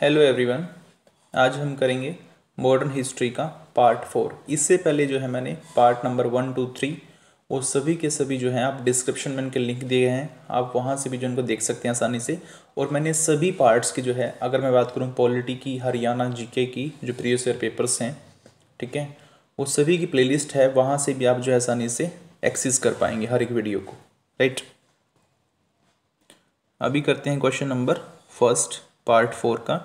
Hello everyone आज हम करेंगे मॉडर्न हिस्ट्री का पार्ट फोर इससे पहले जो है मैंने part number one two three वो सभी के सभी जो हैं आप डिस्क्रिप्शन में उनके लिंक दिए हैं आप वहाँ से भी जो उनको देख सकते हैं आसानी से और मैंने सभी पार्ट्स की जो है अगर मैं बात करूँ पॉलिटी की हरियाणा जीके की जो प्रीवियस ईयर पेपर्स हैं ठीक है वो सभी की प्ले है वहाँ से भी आप जो है आसानी से एक्सेस कर पाएंगे हर एक वीडियो को राइट अभी करते हैं question number first part four का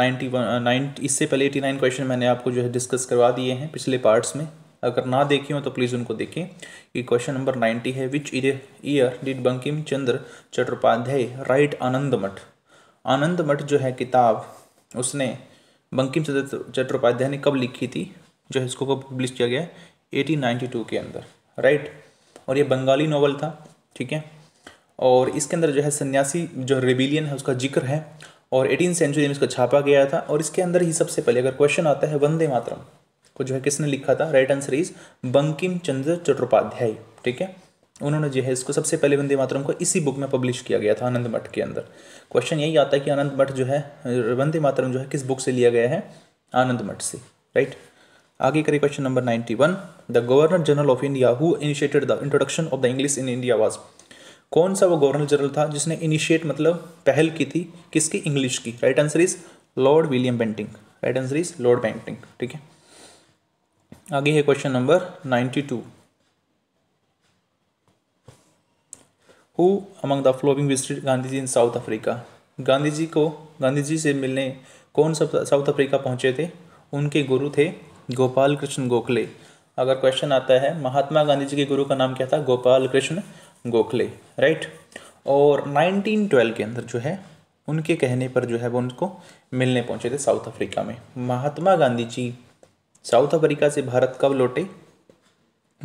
नाइन्टी वन नाइन इससे पहले एटी नाइन क्वेश्चन मैंने आपको जो है डिस्कस करवा दिए हैं पिछले पार्ट्स में अगर ना देखे हो तो प्लीज़ उनको देखें कि क्वेश्चन नंबर नाइन्टी है which year did Bankim Chandra Chattopadhyay write Anand Math Anand मठ जो है किताब उसने बंकिम चंद्र चट्टोपाध्याय ने कब लिखी थी जो है इसको कब पब्लिश किया गया एटीन नाइन्टी टू के अंदर राइट और ये बंगाली नावल था ठीक है और इसके अंदर जो है सन्यासी जो रेबिलियन है उसका जिक्र है और एटीन सेंचुरी में इसको छापा गया था और इसके अंदर ही सबसे पहले अगर क्वेश्चन आता है वंदे मातरम को जो है किसने लिखा था right answer is Bankim Chandra Chattopadhyay ठीक है उन्होंने जो है इसको सबसे पहले वंदे मातरम को इसी बुक में पब्लिश किया गया था आनंद मठ के अंदर क्वेश्चन यही आता है कि आनंद मठ जो है वंदे मातरम जो है किस बुक से लिया गया है आनंद मठ से राइट आगे करें question number ninety one the governor general of India who initiated the introduction of the English in India was कौन सा वो गवर्नर जनरल था जिसने इनिशिएट मतलब पहल की थी किसकी इंग्लिश की right answer is Lord William Bentinck right answer is Lord Bentinck ठीक है आगे है question number ninety two who among the following visited Gandhi ji in South Africa Gandhi ji को गांधी जी से मिलने कौन सा साउथ अफ्रीका पहुंचे थे उनके गुरु थे गोपाल कृष्ण गोखले अगर क्वेश्चन आता है महात्मा गांधी जी के गुरु का नाम क्या था गोपाल कृष्ण गोखले राइट और 1912 के अंदर जो है उनके कहने पर जो है वो उनको मिलने पहुंचे थे साउथ अफ्रीका में महात्मा गांधी जी साउथ अफ्रीका से भारत कब लौटे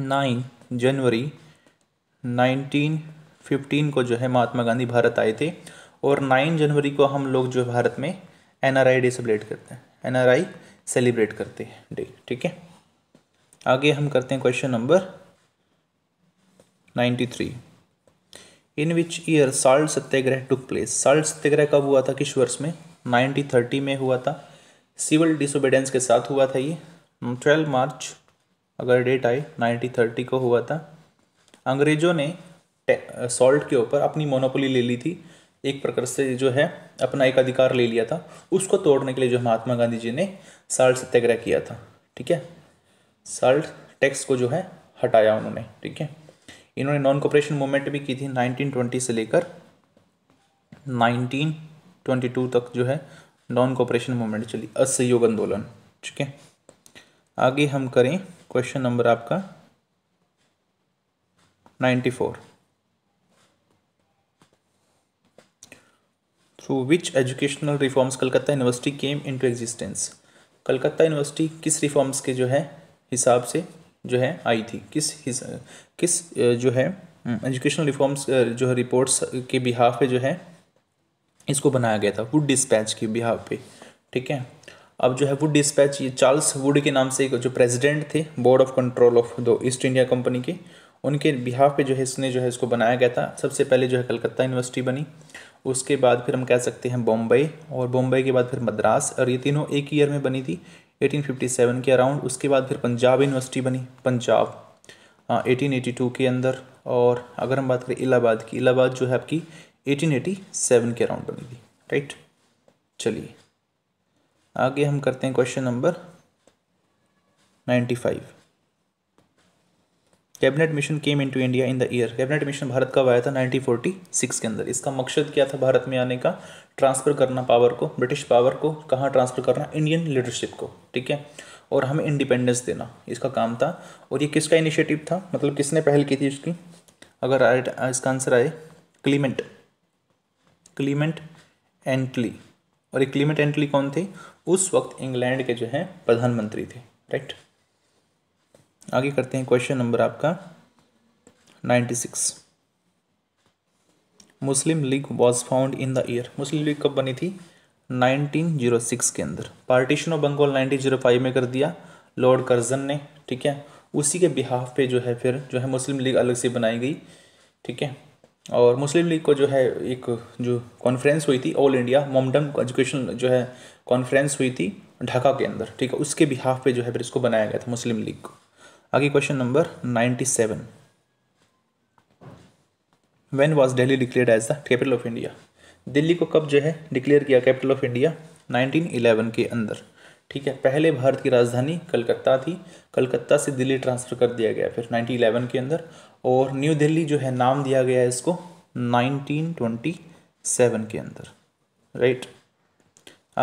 9 जनवरी 1915 को जो है महात्मा गांधी भारत आए थे और 9 जनवरी को हम लोग जो भारत में N R I day celebrate करते हैं एन आर आई सेलिब्रेट करते हैं डे ठीक है आगे हम करते हैं question number ninety three in which year salt Satyagraha took place salt Satyagraha कब हुआ था किस वर्ष में नाइनटीन थर्टी में हुआ था सिविल डिसोबीडेंस के साथ हुआ था ये ट्वेल्व hmm, मार्च अगर डेट आई थर्टी को हुआ था अंग्रेजों ने सॉल्ट के ऊपर अपनी मोनोपोली ले ली थी एक प्रकार से जो है अपना एक अधिकार ले लिया था उसको तोड़ने के लिए जो महात्मा गांधी जी ने साल्ट सत्याग्रह किया था ठीक है साल्ट टैक्स को जो है हटाया उन्होंने ठीक है इन्होंने नॉन कॉपरेशन मूवमेंट भी की थी 1920 से लेकर 1922 तक जो है नॉन कॉपरेशन मूवमेंट चली असहयोग आंदोलन ठीक है आगे हम करें क्वेश्चन नंबर आपका 94 through which educational reforms Calcutta university came into existence Calcutta university किस रिफॉर्म्स के जो है हिसाब से जो है आई थी किस हिस, किस जो है एजुकेशनल रिफॉर्म्स हम्म, जो है रिपोर्ट्स के बिहाफ पे जो है इसको बनाया गया था वुड डिस्पैच के बिहाफ पे ठीक है अब जो है वुड डिस्पैच ये चार्ल्स वुड के नाम से जो प्रेसिडेंट थे board of control of the East India company के उनके बिहाफ पे जो है इसने जो है इसको बनाया गया था सबसे पहले जो है कलकत्ता यूनिवर्सिटी बनी उसके बाद फिर हम कह सकते हैं बॉम्बे और बॉम्बे के बाद फिर मद्रास और ये तीनों एक ईयर में बनी थी 1857 के अराउंड उसके बाद फिर पंजाब यूनिवर्सिटी बनी पंजाब आ, 1882 के अंदर और अगर हम बात करें इलाहाबाद की इलाहाबाद जो है आपकी 1887 के अराउंड बनी थी राइट चलिए आगे हम करते हैं question number 95 cabinet mission came into India in the year cabinet mission Bharat कब आया था 1946 के अंदर इसका मकसद क्या था भारत में आने का ट्रांसफ़र करना पावर को ब्रिटिश पावर को कहाँ ट्रांसफ़र करना इंडियन लीडरशिप को ठीक है और हमें इंडिपेंडेंस देना इसका काम था और ये किसका इनिशिएटिव था मतलब किसने पहल की थी इसकी अगर इसका आंसर आए क्लीमेंट क्लीमेंट एंटली और ये क्लीमेंट एंटली कौन थे उस वक्त इंग्लैंड के जो हैं प्रधानमंत्री थे राइट आगे करते हैं क्वेश्चन नंबर आपका ninety six Muslim League was founded in the year Muslim League कब बनी थी 1906 के अंदर पार्टीशन ऑफ बंगाल 1905 में कर दिया लॉर्ड कर्जन ने ठीक है उसी के बिहाफ पे जो है फिर जो है मुस्लिम लीग अलग से बनाई गई ठीक है और मुस्लिम लीग को जो है एक जो कॉन्फ्रेंस हुई थी ऑल इंडिया मोमडम एजुकेशन जो है कॉन्फ्रेंस हुई थी ढाका के अंदर ठीक है उसके बिहाफ पे जो है फिर इसको बनाया गया था मुस्लिम लीग को आगे question number ninety seven when was Delhi declare as the capital of India Delhi को कब जो है डिक्लेयर किया कैपिटल ऑफ इंडिया 1911 के अंदर ठीक है पहले भारत की राजधानी कलकत्ता थी कलकत्ता से दिल्ली ट्रांसफ़र कर दिया गया फिर 1911 के अंदर और न्यू दिल्ली जो है नाम दिया गया है इसको 1927 के अंदर राइट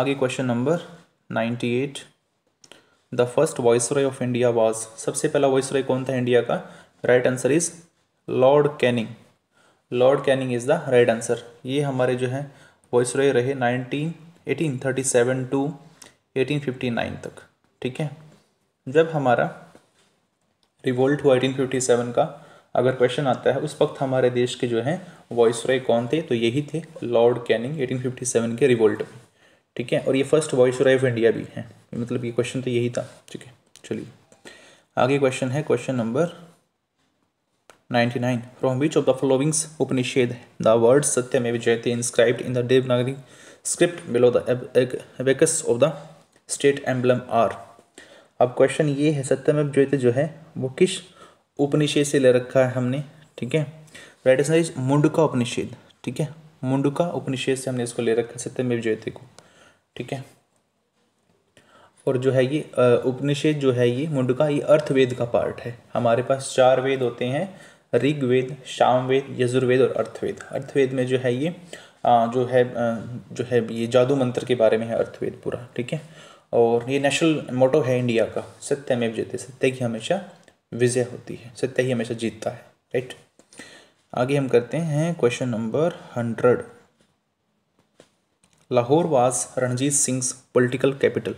आगे question number at the first roy of India was सबसे पहला रॉय कौन था इंडिया का right answer is Lord Canning Lord Canning is the right answer ये हमारे जो है रॉय रहे nineteen eighteen thirty seven to eighteen fifty nine तक ठीक है जब हमारा रिवोल्ट हुआ एटीन फिफ्टी सेवन का अगर क्वेश्चन आता है उस वक्त हमारे देश के जो हैं वॉइस रॉय कौन थे तो यही थे Lord Canning eighteen fifty seven के रिवोल्ट में ठीक है और ये फर्स्ट वॉइस ऑफ इंडिया भी है मतलब ये क्वेश्चन तो यही था ठीक है चलिए आगे क्वेश्चन है question number nine from which of the followings Upanishad the word सत्य में विजयते in in the Devanagari script below this of the state emblem are अब क्वेश्चन ये है सत्यमेव जयते जो है वो किस उपनिषेद से ले रखा है हमने ठीक है राइट साइज मुंडका उपनिषेद ठीक है मुंडका उपनिषेद से हमने इसको ले रखा है सत्यमेव जयते को ठीक है और जो है ये उपनिषद जो है ये मुंडका ये अर्थवेद का पार्ट है हमारे पास चार वेद होते हैं ऋग्वेद शामवेद यजुर्वेद और अर्थवेद अर्थवेद में जो है ये जो है जो है ये जादू मंत्र के बारे में है अर्थवेद पूरा ठीक है और ये नेशनल मोटो है इंडिया का सत्य में जीते सत्य की हमेशा विजय होती है सत्य ही हमेशा जीतता है राइट आगे हम करते हैं question number hundred Lahore was Ranjit Singh political capital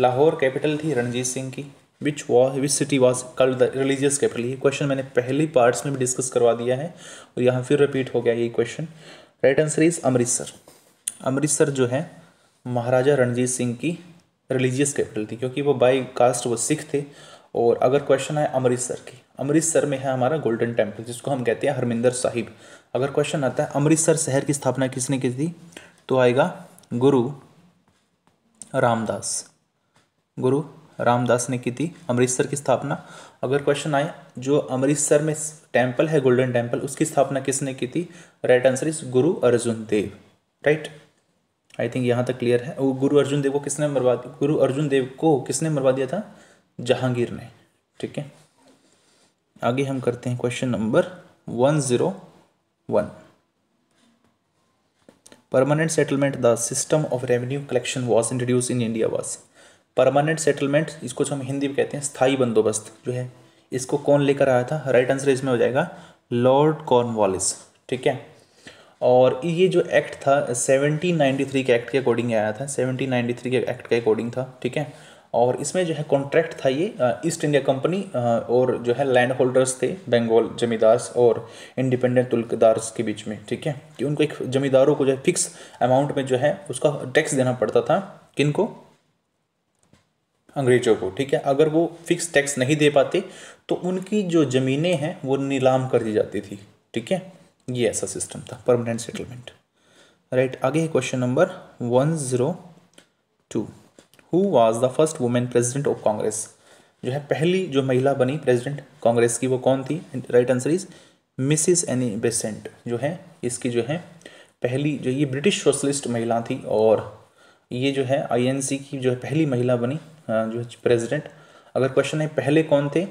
Lahore capital थी रणजीत सिंह की which was which city was call the religious capital ये क्वेश्चन मैंने पहली पार्ट्स में भी डिस्कस करवा दिया है और यहाँ फिर रिपीट हो गया ये question right answer is Amritsar Amritsar जो है महाराजा रणजीत सिंह की रिलीजियस कैपिटल थी क्योंकि वो बाई कास्ट वो सिख थे और अगर क्वेश्चन आए अमृतसर की अमृतसर में है हमारा गोल्डन टेम्पल जिसको हम कहते हैं हरमिंदर साहिब अगर क्वेश्चन आता है अमृतसर शहर की स्थापना किसने की थी तो आएगा गुरु रामदास गुरु रामदास ने की थी अमृतसर की स्थापना अगर क्वेश्चन आए जो अमृतसर में टेंपल है गोल्डन टेंपल उसकी स्थापना किसने की थी right answer is Guru Arjun Dev right I think यहाँ तक क्लियर है गुरु अर्जुन देव को किसने मरवा गुरु अर्जुन देव को किसने मरवा दिया था जहांगीर ने ठीक है आगे हम करते हैं question number one zero one permanent settlement the system of revenue collection was introduce in India was permanent settlement इसको जो हम हिंदी में कहते हैं स्थाई बंदोबस्त जो है इसको कौन लेकर आया था राइट आंसर इसमें हो जाएगा लॉर्ड कॉर्नवालिस ठीक है और ये जो एक्ट था 1793 के एक्ट के अकॉर्डिंग आया था 1793 के एक्ट के अकॉर्डिंग था ठीक है और इसमें जो है कॉन्ट्रैक्ट था ये ईस्ट इंडिया कंपनी और जो है लैंड होल्डर्स थे बंगाल जमींदार्स और इंडिपेंडेंट तुल्कदार्स के बीच में ठीक है कि उनको एक जमींदारों को जो है फिक्स अमाउंट में जो है उसका टैक्स देना पड़ता था किन को अंग्रेजों को ठीक है अगर वो फिक्स टैक्स नहीं दे पाते तो उनकी जो ज़मीनें हैं वो नीलाम कर दी जाती थी ठीक है ये ऐसा सिस्टम था परमानेंट सेटलमेंट राइट आगे question number one zero two who was the first women president of Congress जो है पहली जो महिला बनी प्रेजिडेंट कांग्रेस की वो कौन थी right answer is Mrs Annie Besant जो है इसकी जो है पहली जो ये ब्रिटिश सोशलिस्ट महिला थी और ये जो है आईएनसी की जो है पहली महिला बनी जो है प्रेजिडेंट अगर क्वेश्चन है पहले कौन थे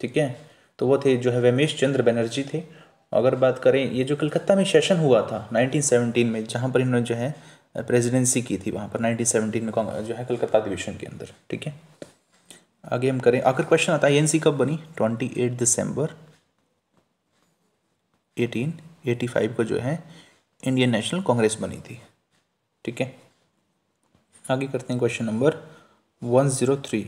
ठीक है तो वो थे जो है रमेश चंद्र बनर्जी थे अगर बात करें ये जो कलकत्ता में सेशन हुआ था 1917 में जहाँ पर इन्होंने जो है प्रेसिडेंसी की थी वहाँ पर 1917 में जो है कलकत्ता अधिवेशन के अंदर ठीक है आगे हम करें आखिर क्वेश्चन आता है एनसी कब बनी 28 दिसंबर 1885 को जो है इंडियन नेशनल कांग्रेस बनी थी ठीक है आगे करते हैं question number 103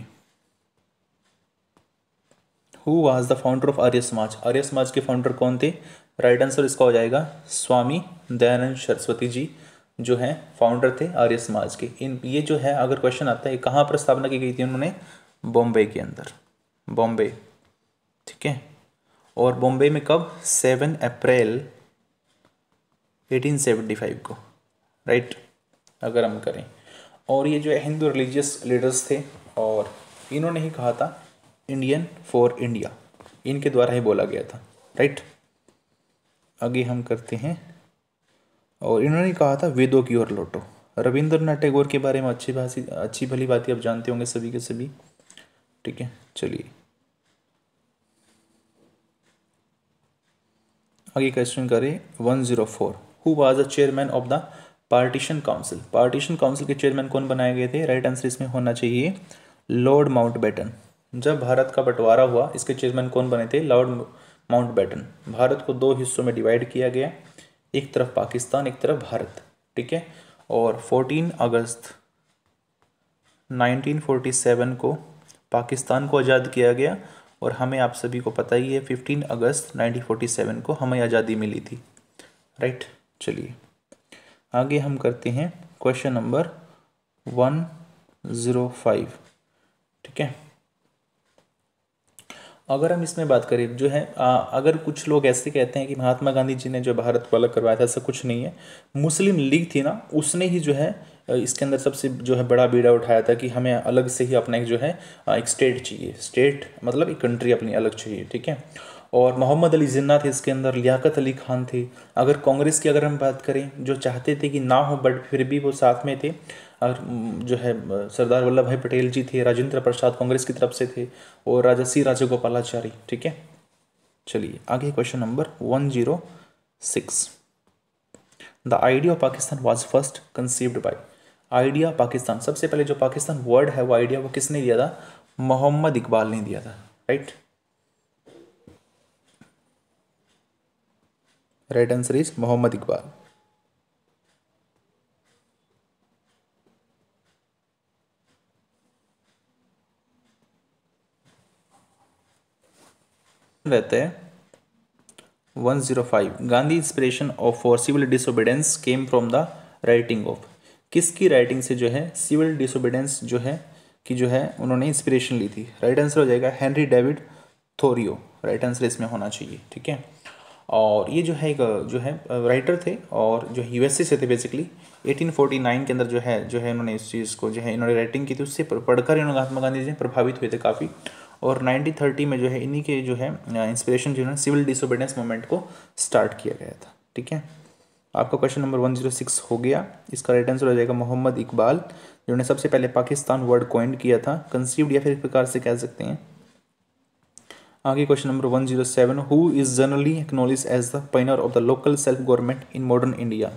who was the founder of Arya Samaj Arya समाज के फाउंडर कौन थे राइट आंसर इसका हो जाएगा स्वामी दयानंद सरस्वती जी जो है फाउंडर थे आर्य समाज के इन ये जो है अगर क्वेश्चन आता है कहाँ पर स्थापना की गई थी उन्होंने बॉम्बे के अंदर बॉम्बे ठीक है और बॉम्बे में कब सेवन अप्रैल 1875 को राइट अगर हम करें और ये जो है हिंदू रिलीजियस लीडर्स थे और इन्होंने ही कहा था इंडियन फॉर इंडिया इनके द्वारा ही बोला गया था राइट आगे हम करते हैं और इन्होंने कहा था वेदों की ओर लौटो रविंद्रनाथ टैगोर के बारे में अच्छी भाषी अच्छी भली बात आप जानते होंगे सभी के सभी ठीक है चलिए आगे क्वेश्चन करें one zero four who was a chairman of the partition council partition council के चेयरमैन कौन बनाए गए थे राइट आंसर इसमें होना चाहिए लॉर्ड बैटन जब भारत का बंटवारा हुआ इसके चेयरमैन कौन बने थे लॉर्ड बैटन भारत को दो हिस्सों में डिवाइड किया गया एक तरफ पाकिस्तान एक तरफ भारत ठीक है और 14 अगस्त 1947 को पाकिस्तान को आज़ाद किया गया और हमें आप सभी को पता ही है 15 अगस्त 1947 को हमें आज़ादी मिली थी राइट चलिए आगे हम करते हैं question number one zero five ठीक है अगर हम इसमें बात करें जो है आ, अगर कुछ लोग ऐसे कहते हैं कि महात्मा गांधी जी ने जो भारत को अलग करवाया था ऐसा कुछ नहीं है मुस्लिम लीग थी ना उसने ही जो है इसके अंदर सबसे जो है बड़ा बीड़ा उठाया था कि हमें अलग से ही अपना एक जो है एक स्टेट चाहिए स्टेट मतलब एक कंट्री अपनी अलग चाहिए ठीक है और मोहम्मद अली जिन्ना थे इसके अंदर लियाकत अली खान थे अगर कांग्रेस की अगर हम बात करें जो चाहते थे कि ना हो बट फिर भी वो साथ में थे और जो है सरदार वल्लभ भाई पटेल जी थे राजेंद्र प्रसाद कांग्रेस की तरफ से थे और राजा सी राजगोपालाचारी ठीक है चलिए आगे question number one zero six the idea of Pakistan was first conceived by idea Pakistan सबसे पहले जो पाकिस्तान वर्ड है वो आइडिया वो किसने दिया था मोहम्मद इकबाल ने दिया था right right? Right answer is Mohammad Iqbal रहते हैं 105 Gandhi inspiration of for civil disobedience came from the writing of किसकी राइटिंग से जो है सिविल डिसोबीडेंस जो है कि जो है उन्होंने इंस्पिरेशन ली थी राइट आंसर हो जाएगा Henry David Thoreau right answer इसमें होना चाहिए ठीक है और ये जो है एक जो है राइटर थे और जो यूएसए से थे बेसिकली 1849 के अंदर जो है जो है इन्होंने इस चीज़ को जो है इन्होंने राइटिंग की थी उससे पढ़कर इन्होंने महात्मा गांधी जी प्रभावित हुए थे काफ़ी और 1930 में जो है इन्हीं के जो है इंस्पिरेशन जो है सिविल डिसोबिडेंस मूवमेंट को स्टार्ट किया गया था ठीक है आपका क्वेश्चन नंबर वन हो गया इसका राइट आंसर हो जाएगा मोहम्मद इकबाल जिन्होंने सबसे पहले पाकिस्तान वर्ड कोइंड किया था कंसीव्ड या फिर एक प्रकार से कह सकते हैं आगे question number one zero seven who is generally acknowledge as the pioneer of the local self government in modern India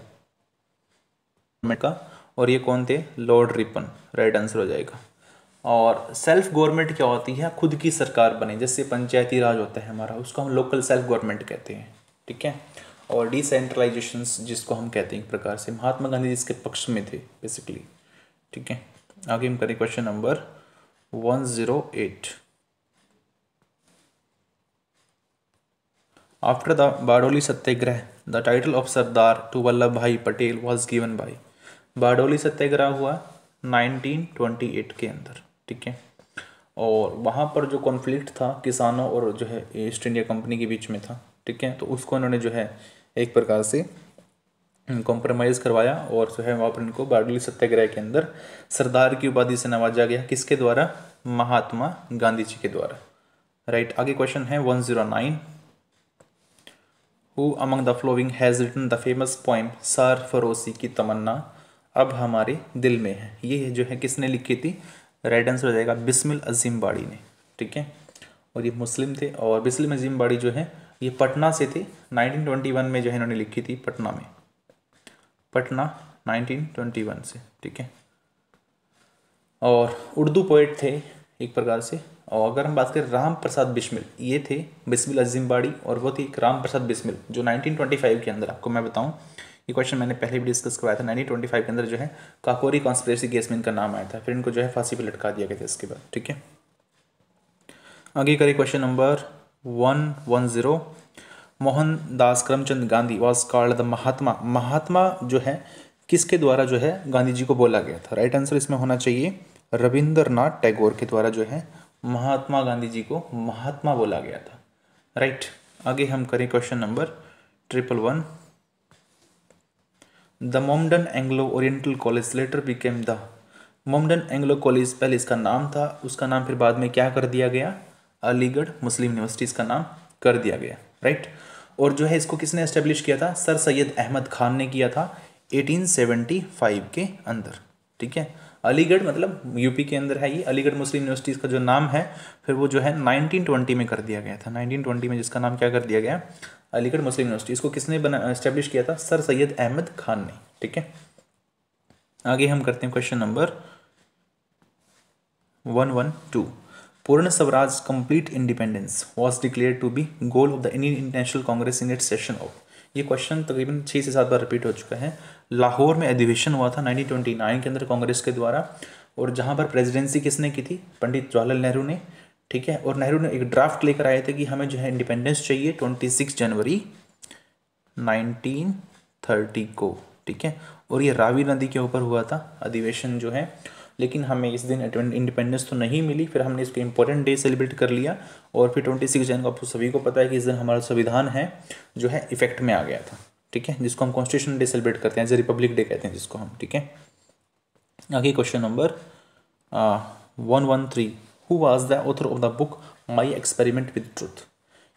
का और ये कौन थे लॉर्ड रिपन राइट आंसर हो जाएगा और सेल्फ गवर्नमेंट क्या होती है खुद की सरकार बने जैसे पंचायती राज होता है हमारा उसको हम लोकल सेल्फ गवर्नमेंट कहते हैं ठीक है और डिसेंट्रलाइजेशन जिसको हम कहते हैं एक प्रकार से महात्मा गांधी जिसके पक्ष में थे बेसिकली ठीक है आगे हम करें question number one zero eight after the Bardoli Satyagraha the title of Sardar to Vallabh Bhai Patel was given by Bardoli Satyagraha हुआ 1928 के अंदर ठीक है और वहाँ पर जो कॉन्फ्लिक्ट था किसानों और जो है ईस्ट इंडिया कंपनी के बीच में था ठीक है तो उसको इन्होंने जो है एक प्रकार से कॉम्प्रोमाइज़ करवाया और जो है वहाँ पर इनको बारडोली सत्याग्रह के अंदर सरदार की उपाधि से नवाजा गया किसके द्वारा महात्मा गांधी जी के द्वारा राइट आगे क्वेश्चन है one zero nine who among the following has written the famous poem Sarfaroshi की तमन्ना अब हमारे दिल में है ये जो है किसने लिखी थी राइट आंसर हो जाएगा बिस्मिल अजीम बाड़ी ने ठीक है और ये मुस्लिम थे और बिस्मिल अजीम बाड़ी जो है ये पटना से थे 1921 में जो है इन्होंने लिखी थी पटना में पटना 1921 से ठीक है और उर्दू पोइट थे एक प्रकार से और अगर हम बात करें राम प्रसाद बिस्मिल ये थे बिस्मिल बाड़ी और वो थे एक राम प्रसाद बिस्मिल जो 1925 के अंदर आपको मैं बताऊं ये क्वेश्चन मैंने पहले भी डिस्कस करवाया था 1925 के अंदर जो है काकोरी कॉन्स्परेसी केस में इनका नाम आया था फिर इनको जो है फांसी पर लटका दिया गया था इसके बाद ठीक है आगे करिए question number one one zero Mohandas Karamchand Gandhi was called the Mahatma Mahatma जो है किसके द्वारा जो है गांधी जी को बोला गया था राइट आंसर इसमें होना चाहिए रविंद्रनाथ टैगोर के द्वारा जो है महात्मा गांधी जी को महात्मा बोला गया था राइट आगे हम करें question number triple one the Mohammedan Anglo Oriental college later became the Mohammedan Anglo college पहले इसका नाम था उसका नाम फिर बाद में क्या कर दिया गया अलीगढ़ मुस्लिम यूनिवर्सिटी इसका नाम कर दिया गया राइट और जो है इसको किसने एस्टेब्लिश किया था सर सैयद अहमद खान ने किया था 1875 के अंदर ठीक है अलीगढ़ मतलब यूपी के अंदर है ये अलीगढ़ मुस्लिम यूनिवर्सिटी का जो नाम है फिर वो जो है 1920 में कर दिया गया था 1920 में जिसका नाम क्या कर दिया गया अलीगढ़ मुस्लिम यूनिवर्सिटी इसको किसने बना स्टैब्लिश किया था सर सैयद अहमद खान ने ठीक है आगे हम करते हैं question number one one two Purna Swaraj complete independence was declare to be goal of the Indian international Congress in it session of ये क्वेश्चन तकरीबन छः से सात बार रिपीट हो चुका है लाहौर में अधिवेशन हुआ था 1929 के अंदर कांग्रेस के द्वारा और जहाँ पर प्रेसिडेंसी किसने की थी पंडित जवाहरलाल नेहरू ने ठीक है और नेहरू ने एक ड्राफ्ट लेकर आए थे कि हमें जो है इंडिपेंडेंस चाहिए 26 जनवरी 1930 को ठीक है और ये रावी नदी के ऊपर हुआ था अधिवेशन जो है लेकिन हमें इस दिन इंडिपेंडेंस तो नहीं मिली फिर हमने इसको इम्पोर्टेंट डे सेलिब्रेट कर लिया और फिर ट्वेंटी सिक्स जन आपको सभी को पता है कि इस दिन हमारा संविधान है जो है इफेक्ट में आ गया था ठीक है जिसको हम कॉन्स्टिट्यूशन डे सेलिब्रेट करते हैं एज रिपब्लिक डे कहते हैं जिसको हम ठीक है आगे question number one one three who was the author of the book My Experiment with Truth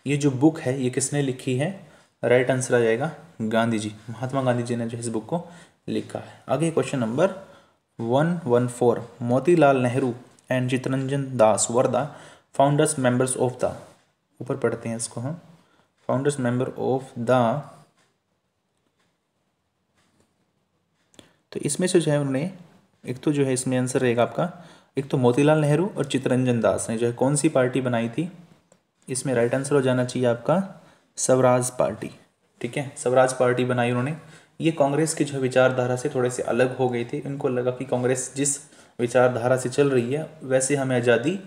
ये जो बुक है ये किसने लिखी है राइट right आंसर आ जाएगा गांधी जी महात्मा गांधी जी ने जो इस बुक को लिखा है आगे question number one one four Motilal Nehru and Chittaranjan Das were the founders members of the ऊपर पढ़ते हैं इसको हम फाउंडर्स मेंबर ऑफ द तो इसमें से जो है उन्होंने एक तो जो है इसमें आंसर रहेगा आपका एक तो मोतीलाल नेहरू और चित्तरंजन दास ने जो है कौन सी पार्टी बनाई थी इसमें राइट आंसर हो जाना चाहिए आपका स्वराज पार्टी ठीक है स्वराज पार्टी बनाई उन्होंने ये कांग्रेस के जो विचारधारा से थोड़े से अलग हो गई थी इनको लगा कि कांग्रेस जिस विचारधारा से चल रही है वैसे हमें आज़ादी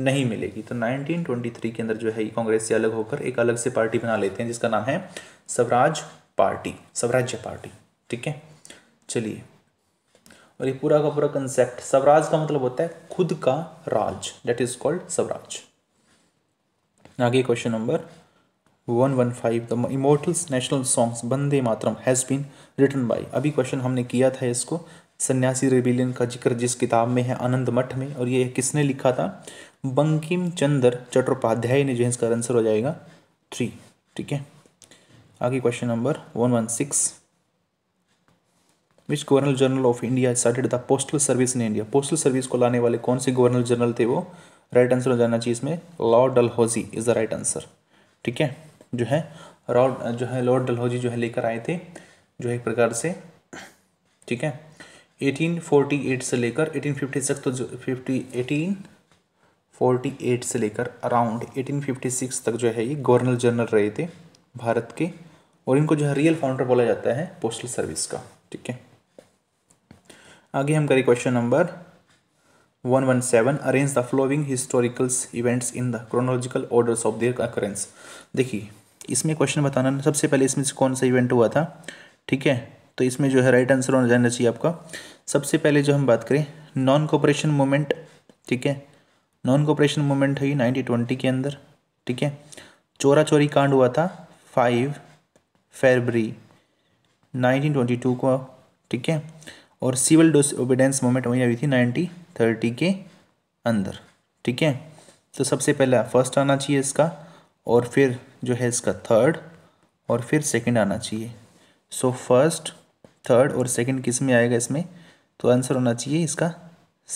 नहीं मिलेगी तो 1923 के अंदर जो है कांग्रेस से अलग होकर एक अलग से पार्टी बना लेते हैं जिसका नाम है स्वराज पार्टी स्वराज्य पार्टी ठीक है चलिए और ये पूरा का पूरा कंसेप्ट स्वराज का मतलब होता है खुद का राज दैट इज कॉल्ड स्वराज आगे question number one one five the immortals national songs Bande Mataram has been written by अभी क्वेश्चन हमने किया था इसको सन्यासी रेबिलियन का जिक्र जिस किताब में है आनंद मठ में और ये किसने लिखा था बंकिम चंद्र चट्टोपाध्याय ने जो है इसका आंसर हो जाएगा थ्री ठीक है आगे question number one one six which governor general of India started the postal service in India postal service को लाने वाले कौन से गवर्नर जनरल थे वो राइट आंसर हो जाना चाहिए इसमें Lord Dalhousie is the right answer ठीक है जो है लॉर्ड जो है लॉर्ड डलहौजी जो है लेकर आए थे जो है एक प्रकार से ठीक है 1848 से लेकर 1850 तक तो जो फिफ्टी एटीन फोर्टी एट से लेकर अराउंड 1856 तक जो है ये गवर्नर जनरल रहे थे भारत के और इनको जो है रियल फाउंडर बोला जाता है पोस्टल सर्विस का ठीक है आगे हम करें question number one one seven arrange the following historicals events in the chronological orders of their occurrence देखिए इसमें क्वेश्चन बताना सबसे पहले इसमें से कौन सा इवेंट हुआ था ठीक है तो इसमें जो है राइट आंसर होना जाना चाहिए आपका सबसे पहले जो हम बात करें नॉन कॉपरेशन मूवमेंट ठीक है नॉन कॉपरेशन मूवमेंट है नाइनटीन ट्वेंटी के अंदर ठीक है चोरा चोरी कांड हुआ था five February nineteen twenty two को ठीक है और सिविल डिसोबीडेंस मोमेंट वहीं आई थी नाइनटीन थर्टी के अंदर ठीक है तो सबसे पहला फर्स्ट आना चाहिए इसका और फिर जो है इसका थर्ड और फिर सेकंड आना चाहिए सो फर्स्ट थर्ड और सेकंड किस में आएगा इसमें तो आंसर होना चाहिए इसका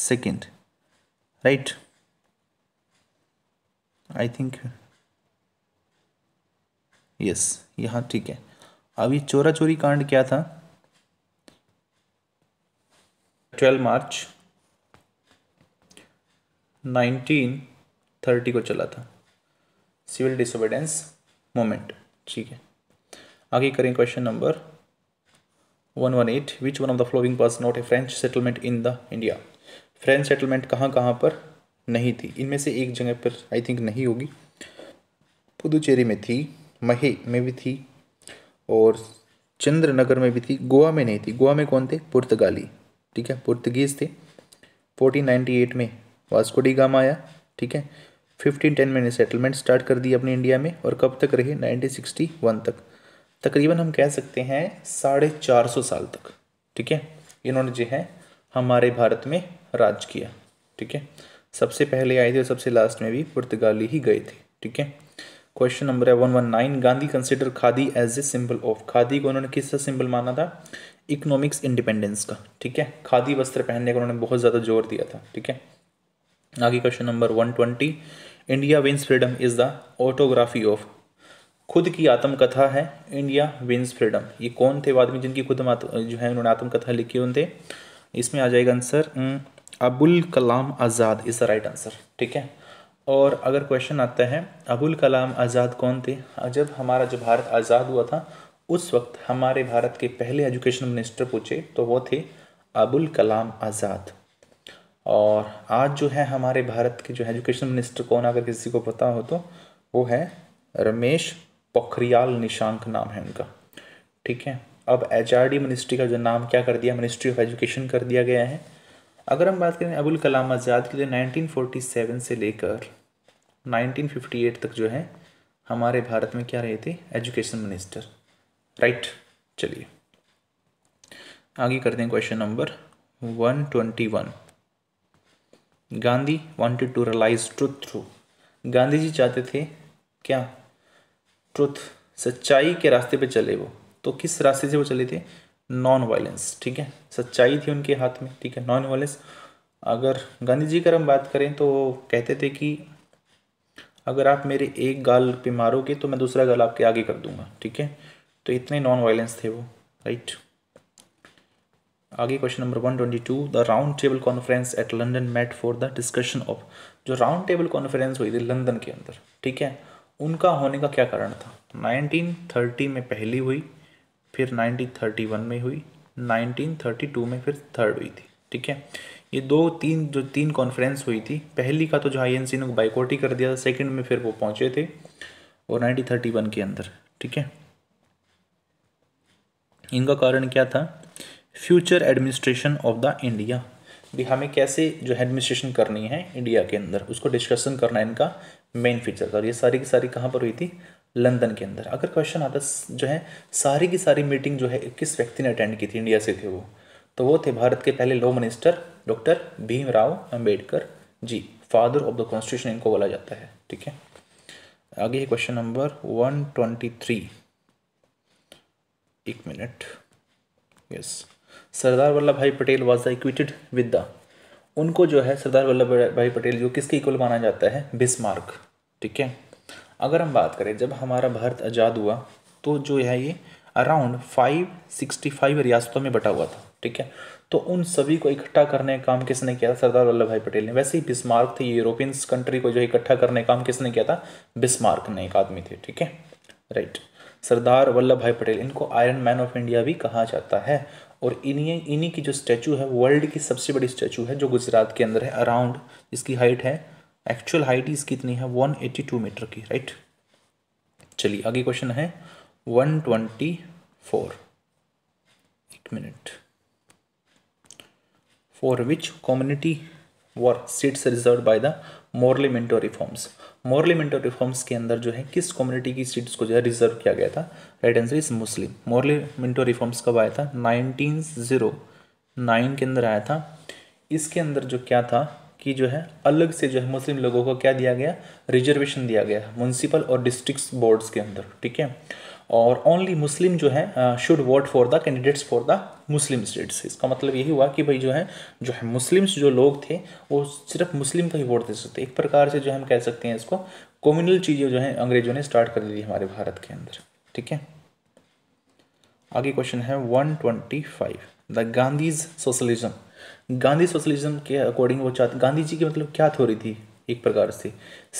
second right I think yes यहाँ ठीक है अभी चोरा चोरी कांड क्या था ट्वेल्व मार्च नाइनटीन थर्टी को चला था सिविल डिसोबिडेंस मोमेंट ठीक है आगे करें question number one one eight which one of the following pass not a French settlement in the India French settlement कहाँ कहाँ पर नहीं थी इनमें से एक जगह पर आई थिंक नहीं होगी पुदुचेरी में थी महे में भी थी और चंद्रनगर में भी थी गोवा में नहीं थी गोवा में कौन थे पुर्तगाली ठीक है पुर्तगीज थे 1498 में वास्को डी गामा आया ठीक है 1510 में सेटलमेंट स्टार्ट कर दी अपने इंडिया में और कब तक रहे 1961 तक तकरीबन हम कह सकते हैं साढ़े चार सौ साल तक ठीक है इन्होंने जो है हमारे भारत में राज किया ठीक है सबसे पहले आए थे और सबसे लास्ट में भी पुर्तगाली ही गए थे ठीक है क्वेश्चन नंबर है one one nine Gandhi consider khadi as a symbol of khadi को उन्होंने किसका सिंबल माना था इकोनॉमिक्स इंडिपेंडेंस का ठीक है खादी वस्त्र पहनने का उन्होंने बहुत ज़्यादा जोर दिया था ठीक है आगे question number one twenty India wins freedom is the autography of खुद की आत्मकथा है इंडिया विंस फ्रीडम ये कौन थे आदमी जिनकी खुद जो है उन्होंने आत्मकथा लिखी उनते इसमें आ जाएगा answer Abul Kalam Azad is the right answer ठीक है और अगर क्वेश्चन आता है अबुल कलाम आज़ाद कौन थे जब हमारा जो भारत आज़ाद हुआ था उस वक्त हमारे भारत के पहले एजुकेशन मिनिस्टर पूछे तो वो थे अबुल कलाम आज़ाद और आज जो है हमारे भारत के जो एजुकेशन मिनिस्टर कौन अगर किसी को पता हो तो वो है रमेश पोखरियाल निशांक नाम है उनका ठीक है अब एच मिनिस्ट्री का जो नाम क्या कर दिया मिनिस्ट्री ऑफ एजुकेशन कर दिया गया है अगर हम बात करें अबुल कलाम आज़ाद के जो नाइनटीन से लेकर 1958 तक जो है हमारे भारत में क्या रहे थे एजुकेशन मिनिस्टर राइट चलिए आगे करते हैं question number one Gandhi wanted to realise truth through Gandhi ji चाहते थे क्या ट्रुथ सच्चाई के रास्ते पे चले वो तो किस रास्ते से वो चले थे नॉन वायलेंस ठीक है सच्चाई थी उनके हाथ में ठीक है नॉन वायलेंस अगर गांधी जी अगर हम बात करें तो कहते थे कि अगर आप मेरे एक गाल पे मारोगे तो मैं दूसरा गाल आपके आगे कर दूंगा ठीक है तो इतने नॉन वायलेंस थे वो राइट आगे question number one twenty two the round table conference at London met for the discussion of जो राउंड टेबल कॉन्फ्रेंस हुई थी लंदन के अंदर ठीक है उनका होने का क्या कारण था 1930 में पहली हुई फिर 1931 में हुई 1932 में फिर थर्ड हुई थी ठीक है ये दो तीन जो तीन कॉन्फ्रेंस हुई थी पहली का तो जो आई ने बाइकआउट ही कर दिया था सेकेंड में फिर वो पहुँचे थे और नाइनटीन के अंदर ठीक है इनका कारण क्या था future administration of the India भी हमें कैसे जो एडमिनिस्ट्रेशन करनी है इंडिया के अंदर उसको डिस्कशन करना इनका मेन फीचर था और ये सारी की सारी कहाँ पर हुई थी लंदन के अंदर अगर क्वेश्चन आता जो है सारी की सारी मीटिंग जो है किस व्यक्ति ने अटेंड की थी इंडिया से थे वो तो वो थे भारत के पहले law minister doctor Bhimrao Ambedkar ji father of the constitution इनको बोला जाता है ठीक है आगे question number one twenty three एक minute yes Sardar Vallabh Bhai Patel was the equated with the उनको जो है सरदार वल्लभ भाई पटेल जो किसके इक्वल माना जाता है बिस्मार्क ठीक है अगर हम बात करें जब हमारा भारत आज़ाद हुआ तो जो है ये अराउंड फाइव सिक्सटी फाइव रियासतों में बटा हुआ था ठीक है तो उन सभी को इकट्ठा करने का काम किसने किया था सरदार वल्लभ भाई पटेल ने वैसे ही बिस्मार्क थे यूरोपियंस कंट्री को जो इकट्ठा करने का काम किसने किया था बिस्मार्क ने एक आदमी थे ठीक है राइट right. सरदार वल्लभ भाई पटेल इनको आयरन मैन ऑफ इंडिया भी कहा जाता है और इन्हीं इन्हीं की जो स्टैचू है वर्ल्ड की सबसे बड़ी स्टैचू है जो गुजरात के अंदर है अराउंड इसकी हाइट है एक्चुअल हाइट इसकी इतनी है वन टू मीटर की राइट चलिए आगे क्वेश्चन है वन ट्वेंटी फोर एक minute for which community were seats reserve by the Morley Morley Minto reforms Morley Morley Minto reforms के अंदर जो है किस कम्युनिटी की सीट्स को जो है रिजर्व किया गया था right answer is Muslim Morley Morley Minto reforms कब आया था नाइनटीन ज़ीरो नाइन के अंदर आया था इसके अंदर जो क्या था कि जो है अलग से जो है मुस्लिम लोगों को क्या दिया गया रिजर्वेशन दिया गया म्यूनसिपल और डिस्ट्रिक्ट बोर्ड्स के अंदर ठीक है और ओनली मुस्लिम जो है should vote for the candidates for the Muslim states इसका मतलब यही हुआ कि भाई जो है जो है मुस्लिम्स जो लोग थे वो सिर्फ मुस्लिम का ही वोट दे सकते एक प्रकार से जो हम कह सकते हैं इसको कम्युनल चीज़ें जो हैं अंग्रेजों ने स्टार्ट कर दी हमारे भारत के अंदर ठीक है आगे क्वेश्चन है one twenty five the Gandhi's socialism Gandhi socialism के अकॉर्डिंग वो चाहते गांधी जी की मतलब क्या थ्योरी थी एक प्रकार से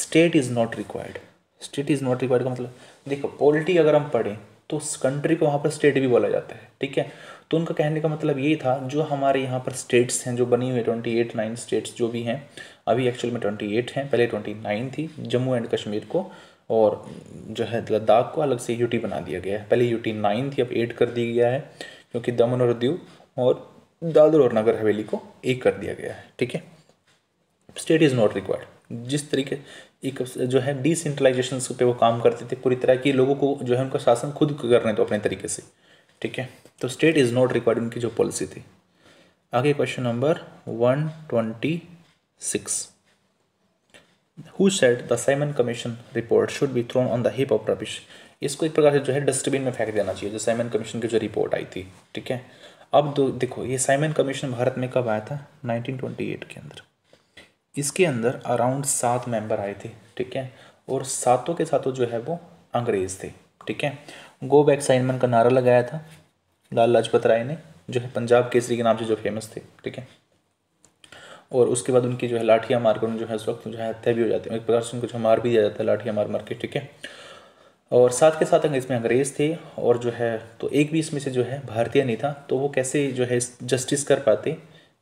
state is not required state is not required का मतलब देखो पॉलिटी अगर हम पढ़ें तो उस कंट्री को वहाँ पर स्टेट भी बोला जाता है ठीक है तो उनका कहने का मतलब ये था जो हमारे यहाँ पर स्टेट्स हैं जो बनी हुई ट्वेंटी एट नाइन स्टेट्स जो भी हैं अभी एक्चुअल में ट्वेंटी एट हैं पहले ट्वेंटी नाइन थी जम्मू एंड कश्मीर को और जो है लद्दाख को अलग से यूटी बना दिया गया है पहले यूटी नाइन थी अब एट कर दिया गया है क्योंकि दमन और दीव और दादर और नगर हवेली को एक कर दिया गया है ठीक है स्टेट इज़ नॉट रिक्वायर्ड जिस तरीके एक जो है डिसेंट्रलाइजेशन पे वो काम करते थे पूरी तरह की लोगों को जो है उनका शासन खुद कर रहे थे अपने तरीके से ठीक है तो स्टेट इज़ नॉट रिक्वायर्ड उनकी जो पॉलिसी थी आगे question number one twenty six who said the Simon commission report should be thrown on the heap of rubbish इसको एक प्रकार से जो है डस्टबिन में फेंक देना चाहिए जो साइमन कमीशन की जो रिपोर्ट आई थी ठीक है अब दो देखो ये साइमन कमीशन भारत में कब आया था 1928 के अंदर इसके अंदर अराउंड सात मेंबर आए थे ठीक है और सातों के सातों जो है वो अंग्रेज़ थे ठीक है गो बैक साइनमन का नारा लगाया था लाल लाजपत राय ने जो है पंजाब केसरी के नाम से जो फेमस थे ठीक है और उसके बाद उनकी जो है लाठिया मार कर जो है उस वक्त जो है हत्या भी हो जाती है एक प्रकार से उनको जो मार भी दिया जाता है लाठिया मार मार के ठीक है और साथ के साथ अगर इसमें अंग्रेज़ थे और जो है तो एक भी इसमें से जो है भारतीय नहीं था तो वो कैसे जो है जस्टिस कर पाते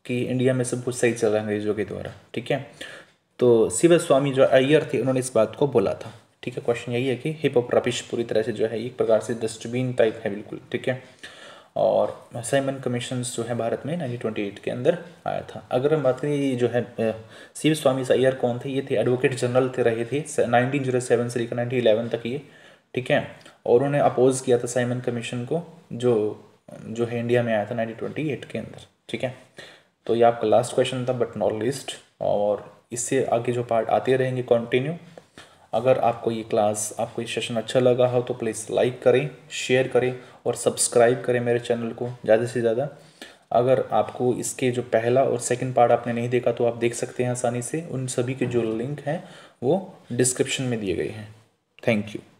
कि इंडिया में सब कुछ सही चल रहा है अंग्रेजों के द्वारा ठीक है तो शिव स्वामी जो अय्यर थे उन्होंने इस बात को बोला था ठीक है क्वेश्चन यही है कि हिपोप्रापिश पूरी तरह से जो है एक प्रकार से डस्टबिन टाइप है बिल्कुल ठीक है और साइमन कमीशन जो है भारत में 1928 के अंदर आया था अगर हम बात करें जो है शिव स्वामी अय्यर कौन थे ये थे एडवोकेट जनरल थे रहे थे नाइनटीन जीरो सेवन से लेकर नाइनटीन इलेवन तक ये ठीक है और उन्होंने अपोज किया था साइमन कमीशन को जो जो है इंडिया में आया था नाइनटीन ट्वेंटी एट के अंदर ठीक है तो ये आपका लास्ट क्वेश्चन था बट नॉट लिस्ट और इससे आगे जो पार्ट आते रहेंगे कंटिन्यू अगर आपको ये क्लास आपको ये सेशन अच्छा लगा हो तो प्लीज़ लाइक करें शेयर करें और सब्सक्राइब करें मेरे चैनल को ज़्यादा से ज़्यादा अगर आपको इसके जो पहला और सेकंड पार्ट आपने नहीं देखा तो आप देख सकते हैं आसानी से उन सभी के जो लिंक हैं वो डिस्क्रिप्शन में दिए गए हैं थैंक यू